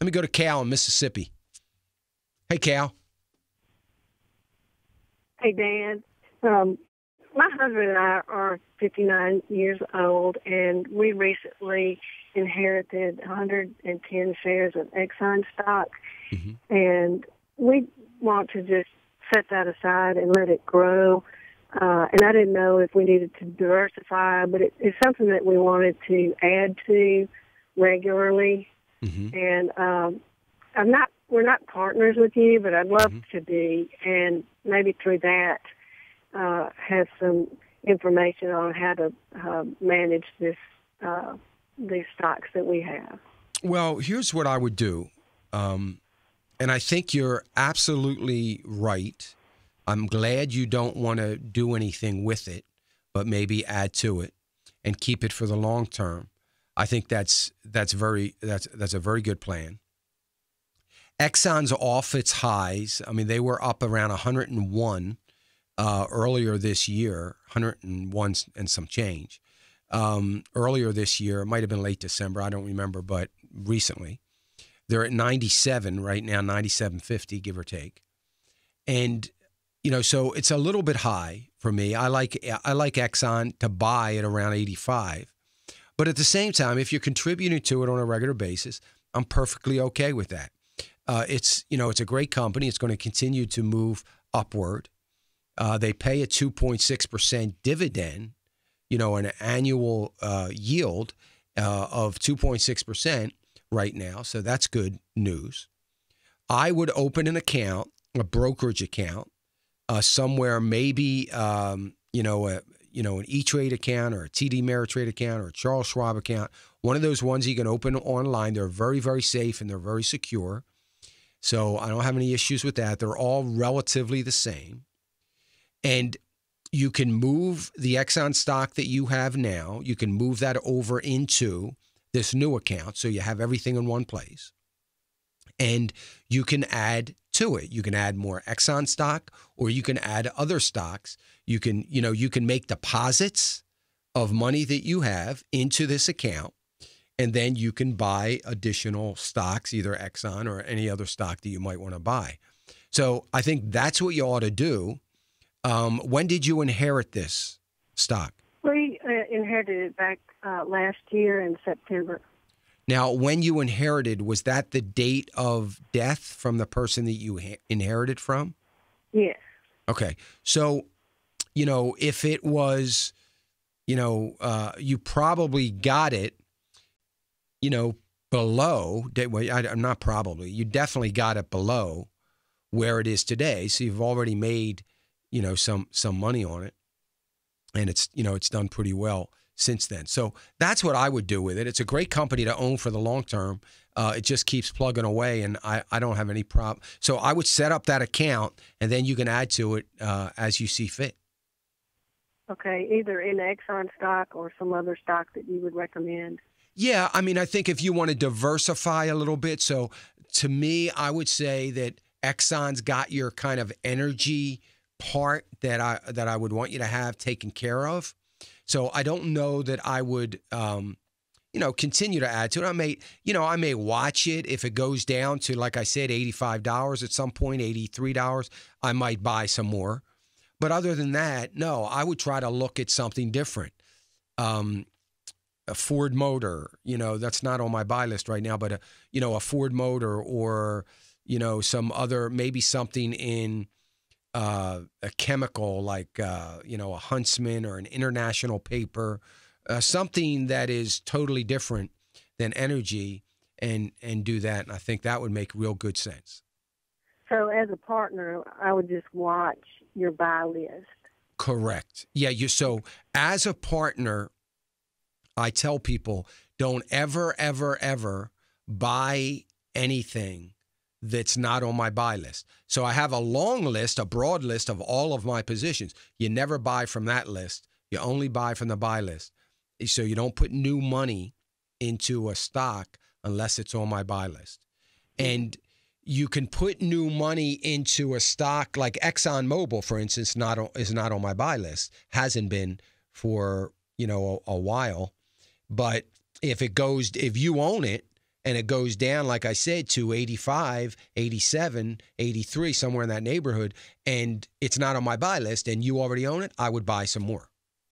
Let me go to Cal in Mississippi. Hey, Cal. Hey, Dan. Um, my husband and I are 59 years old, and we recently inherited 110 shares of Exxon stock, mm-hmm. and we want to just set that aside and let it grow. Uh, and I didn't know if we needed to diversify, but it, it's something that we wanted to add to regularly. Mm-hmm. And um, I'm not. We're not partners with you, but I'd love mm-hmm. to be. And maybe through that, uh, have some information on how to uh, manage this uh, these stocks that we have. Well, here's what I would do, um, and I think you're absolutely right. I'm glad you don't want to do anything with it, but maybe add to it and keep it for the long term. I think that's that's very that's that's a very good plan. Exxon's off its highs. I mean, they were up around 101 uh, earlier this year, 101 and some change. Um, earlier this year, it might have been late December, I don't remember, but recently. They're at 97 right now, 97.50, give or take. And, you know, so it's a little bit high for me. I like I like Exxon to buy at around 85 but at the same time, if you're contributing to it on a regular basis, I'm perfectly okay with that. Uh, it's you know it's a great company. It's going to continue to move upward. Uh, they pay a 2.6 percent dividend, you know, an annual uh, yield uh, of 2.6 percent right now. So that's good news. I would open an account, a brokerage account, uh, somewhere maybe um, you know a, you know, an E-Trade account or a TD Ameritrade account or a Charles Schwab account, one of those ones you can open online. They're very, very safe and they're very secure. So I don't have any issues with that. They're all relatively the same. And you can move the Exxon stock that you have now, you can move that over into this new account. So you have everything in one place. And you can add to it. You can add more Exxon stock or you can add other stocks. You can, you know, you can make deposits of money that you have into this account and then you can buy additional stocks, either Exxon or any other stock that you might want to buy. So I think that's what you ought to do. Um, when did you inherit this stock? We uh, inherited it back uh, last year in September. Now, when you inherited, was that the date of death from the person that you inherited from? Yeah. Okay. So, you know, if it was, you know, uh, you probably got it, you know, below, well, I, am not probably, you definitely got it below where it is today. So you've already made, you know, some, some money on it and it's, you know, it's done pretty well since then. So that's what I would do with it. It's a great company to own for the long term. Uh, it just keeps plugging away, and I, I don't have any problem. So I would set up that account, and then you can add to it uh, as you see fit. Okay, either in Exxon stock or some other stock that you would recommend. Yeah, I mean, I think if you want to diversify a little bit, so to me, I would say that Exxon's got your kind of energy part that I that I would want you to have taken care of. So I don't know that I would, um, you know, continue to add to it. I may, you know, I may watch it if it goes down to, like I said, eighty-five dollars at some point, eighty-three dollars. I might buy some more, but other than that, no. I would try to look at something different. Um, a Ford Motor, you know, that's not on my buy list right now, but a, you know, a Ford Motor or you know some other maybe something in uh, a chemical like uh, you know a Huntsman or an international paper, uh, something that is totally different than energy, and and do that. And I think that would make real good sense. So as a partner, I would just watch your buy list. Correct. Yeah. You so as a partner, I tell people don't ever, ever, ever buy anything that's not on my buy list. So I have a long list, a broad list of all of my positions. You never buy from that list. You only buy from the buy list. So you don't put new money into a stock unless it's on my buy list. And you can put new money into a stock like ExxonMobil, for instance, not is not on my buy list, hasn't been for you know a, a while. But if it goes, if you own it, and it goes down, like I said, to 85, 87, 83, somewhere in that neighborhood, and it's not on my buy list and you already own it, I would buy some more.